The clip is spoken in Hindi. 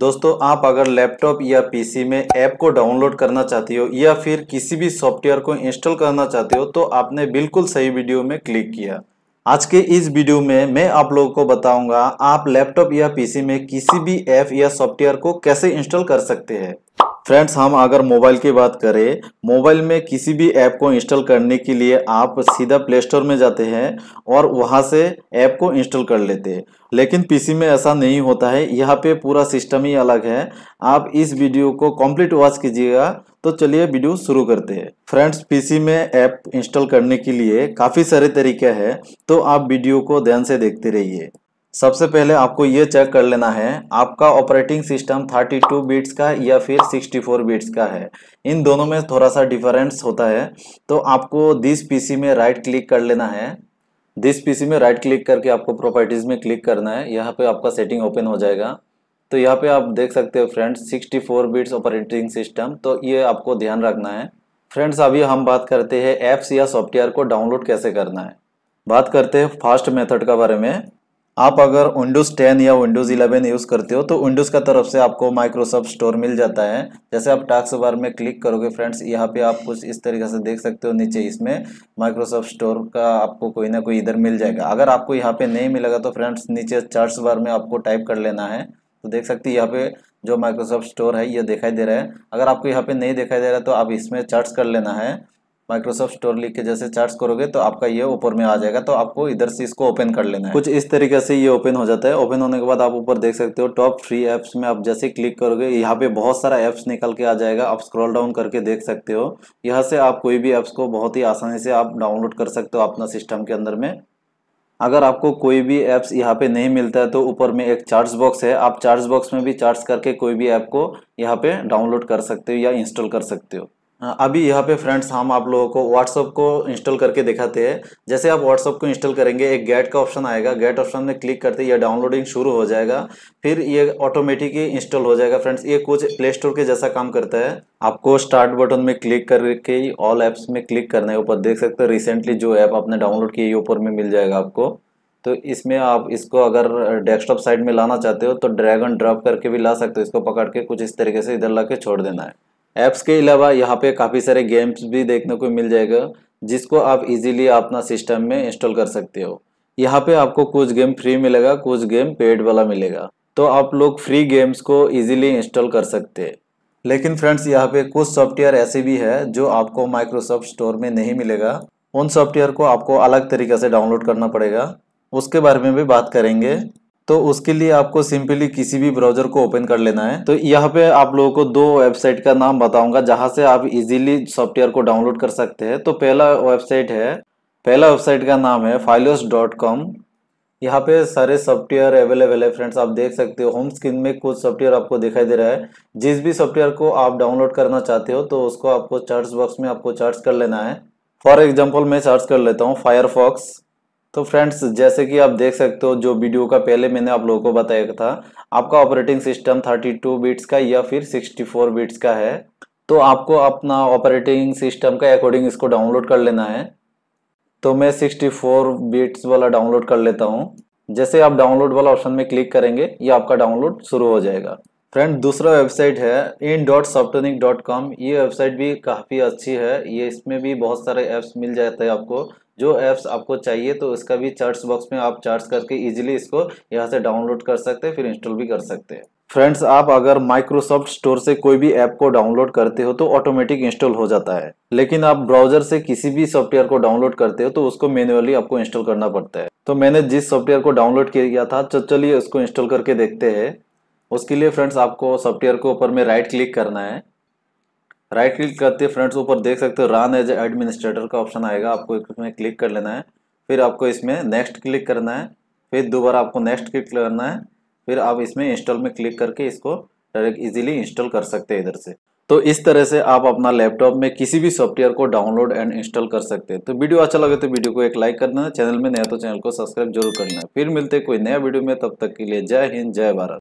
दोस्तों आप अगर लैपटॉप या पीसी में ऐप को डाउनलोड करना चाहते हो या फिर किसी भी सॉफ्टवेयर को इंस्टॉल करना चाहते हो तो आपने बिल्कुल सही वीडियो में क्लिक किया आज के इस वीडियो में मैं आप लोगों को बताऊंगा आप लैपटॉप या पीसी में किसी भी ऐप या सॉफ्टवेयर को कैसे इंस्टॉल कर सकते हैं फ्रेंड्स हम अगर मोबाइल की बात करें मोबाइल में किसी भी ऐप को इंस्टॉल करने के लिए आप सीधा प्ले स्टोर में जाते हैं और वहां से ऐप को इंस्टॉल कर लेते हैं लेकिन पीसी में ऐसा नहीं होता है यहाँ पे पूरा सिस्टम ही अलग है आप इस वीडियो को कंप्लीट वॉच कीजिएगा तो चलिए वीडियो शुरू करते हैं फ्रेंड्स पीसी में ऐप इंस्टॉल करने के लिए काफ़ी सारे तरीके हैं तो आप वीडियो को ध्यान से देखते रहिए सबसे पहले आपको ये चेक कर लेना है आपका ऑपरेटिंग सिस्टम 32 बिट्स का या फिर 64 बिट्स का है इन दोनों में थोड़ा सा डिफरेंस होता है तो आपको दिस पीसी में राइट क्लिक कर लेना है दिस पीसी में राइट क्लिक करके आपको प्रॉपर्टीज़ में क्लिक करना है यहाँ पे आपका सेटिंग ओपन हो जाएगा तो यहाँ पे आप देख सकते हो फ्रेंड्स 64 बिट्स ऑपरेटिंग सिस्टम तो ये आपको ध्यान रखना है फ्रेंड्स अभी हम बात करते हैं ऐप्स या सॉफ्टवेयर को डाउनलोड कैसे करना है बात करते हैं फास्ट मेथड का बारे में आप अगर विंडोज़ 10 या विंडोज़ 11 यूज़ करते हो तो विंडोज़ का तरफ से आपको माइक्रोसॉफ्ट स्टोर मिल जाता है जैसे आप टास्क बार में क्लिक करोगे फ्रेंड्स यहाँ पे आप कुछ इस तरीके से देख सकते हो नीचे इसमें माइक्रोसॉफ्ट स्टोर का आपको कोई ना कोई इधर मिल जाएगा अगर आपको यहाँ पे नहीं मिलेगा तो फ्रेंड्स नीचे चार्ट बार में आपको टाइप कर लेना है तो देख सकते यहाँ पे जो माइक्रोसॉफ्ट स्टोर है ये दिखाई दे रहा है अगर आपको यहाँ पे नहीं दिखाई दे रहा है तो आप इसमें चार्ट कर लेना है माइक्रोसॉफ्ट स्टोर लिख के जैसे चार्ज करोगे तो आपका ये ऊपर में आ जाएगा तो आपको इधर से इसको ओपन कर लेना है कुछ इस तरीके से ये ओपन हो जाता है ओपन होने के बाद आप ऊपर देख सकते हो टॉप थ्री एप्स में आप जैसे क्लिक करोगे यहाँ पे बहुत सारा ऐप्स निकल के आ जाएगा आप स्क्रॉल डाउन करके देख सकते हो यहाँ से आप कोई भी ऐप्स को बहुत ही आसानी से आप डाउनलोड कर सकते हो अपना सिस्टम के अंदर में अगर आपको कोई भी एप्स यहाँ पे नहीं मिलता है तो ऊपर में एक चार्ज बॉक्स है आप चार्ज बॉक्स में भी चार्ज करके कोई भी ऐप को यहाँ पे डाउनलोड कर सकते हो या इंस्टॉल कर सकते हो हाँ, अभी यहाँ पे फ्रेंड्स हम आप लोगों को व्हाट्सअप को इंस्टॉल करके दिखाते हैं जैसे आप व्हाट्सअप को इंस्टॉल करेंगे एक गेट का ऑप्शन आएगा गेट ऑप्शन में क्लिक करते यह डाउनलोडिंग शुरू हो जाएगा फिर ये ऑटोमेटिक ही इंस्टॉल हो जाएगा फ्रेंड्स ये कुछ प्ले स्टोर के जैसा काम करता है आपको स्टार्ट बटन में क्लिक करके ही ऑल ऐप्स में क्लिक करने के ऊपर देख सकते हो रिसेंटली जो ऐप आपने डाउनलोड किए ऊपर में मिल जाएगा आपको तो इसमें आप इसको अगर डेस्कटॉप साइड में लाना चाहते हो तो ड्रैगन ड्रॉप करके भी ला सकते हो इसको पकड़ के कुछ इस तरीके से इधर ला के छोड़ देना है ऐप्स के अलावा यहाँ पे काफ़ी सारे गेम्स भी देखने को मिल जाएगा जिसको आप इजीली अपना सिस्टम में इंस्टॉल कर सकते हो यहाँ पे आपको कुछ गेम फ्री मिलेगा कुछ गेम पेड वाला मिलेगा तो आप लोग फ्री गेम्स को इजीली इंस्टॉल कर सकते हैं लेकिन फ्रेंड्स यहाँ पे कुछ सॉफ्टवेयर ऐसे भी है जो आपको माइक्रोसॉफ्ट स्टोर में नहीं मिलेगा उन सॉफ्टवेयर को आपको अलग तरीके से डाउनलोड करना पड़ेगा उसके बारे में भी बात करेंगे तो उसके लिए आपको सिंपली किसी भी ब्राउजर को ओपन कर लेना है तो यहाँ पे आप लोगों को दो वेबसाइट का नाम बताऊंगा जहां से आप इजीली सॉफ्टवेयर को डाउनलोड कर सकते हैं तो पहला वेबसाइट है पहला वेबसाइट का नाम है फाइलोस डॉट कॉम यहाँ पे सारे सॉफ्टवेयर अवेलेबल है फ्रेंड्स आप देख सकते हो होम स्क्रीन में कुछ सॉफ्टवेयर आपको दिखाई दे रहा है जिस भी सॉफ्टवेयर को आप डाउनलोड करना चाहते हो तो उसको आपको चार्ट बॉक्स में आपको चार्ज कर लेना है फॉर एग्जाम्पल मैं सर्च कर लेता हूँ फायरफॉक्स तो फ्रेंड्स जैसे कि आप देख सकते हो जो वीडियो का पहले मैंने आप लोगों को बताया था आपका ऑपरेटिंग सिस्टम 32 बिट्स का या फिर 64 बिट्स का है तो आपको अपना ऑपरेटिंग सिस्टम का अकॉर्डिंग इसको डाउनलोड कर लेना है तो मैं 64 बिट्स वाला डाउनलोड कर लेता हूँ जैसे आप डाउनलोड वाला ऑप्शन में क्लिक करेंगे ये आपका डाउनलोड शुरू हो जाएगा फ्रेंड दूसरा वेबसाइट है इन डॉट डॉट कॉम ये वेबसाइट भी काफ़ी अच्छी है ये इसमें भी बहुत सारे ऐप्स मिल जाते हैं आपको जो ऐप्स आपको चाहिए तो इसका भी चार्ट बॉक्स में आप चार्ज करके इजिली इसको यहाँ से डाउनलोड कर सकते हैं फिर इंस्टॉल भी कर सकते हैं फ्रेंड्स आप अगर माइक्रोसॉफ्ट स्टोर से कोई भी ऐप को डाउनलोड करते हो तो ऑटोमेटिक इंस्टॉल हो जाता है लेकिन आप ब्राउजर से किसी भी सॉफ्टवेयर को डाउनलोड करते हो तो उसको मैन्युअली आपको इंस्टॉल करना पड़ता है तो मैंने जिस सॉफ्टवेयर को डाउनलोड किया था तो चलिए उसको इंस्टॉल करके देखते हैं उसके लिए फ्रेंड्स आपको सॉफ्टवेयर के ऊपर में राइट क्लिक करना है राइट क्लिक करते हैं फ्रेंड्स ऊपर देख सकते हो रान एज एडमिनिस्ट्रेटर का ऑप्शन आएगा आपको इसमें क्लिक कर लेना है फिर आपको इसमें नेक्स्ट क्लिक करना है फिर दोबारा आपको नेक्स्ट क्लिक करना है फिर आप इसमें इंस्टॉल में क्लिक करके इसको डायरेक्ट इजीली इंस्टॉल कर सकते हैं इधर से तो इस तरह से आप अपना लैपटॉप में किसी भी सॉफ्टवेयर को डाउनलोड एंड इंस्टॉल कर सकते हैं तो वीडियो अच्छा लगे तो वीडियो को एक लाइक करना चैनल में नया तो चैनल को सब्सक्राइब जरूर करना फिर मिलते कोई नया वीडियो में तब तक के लिए जय हिंद जय भारत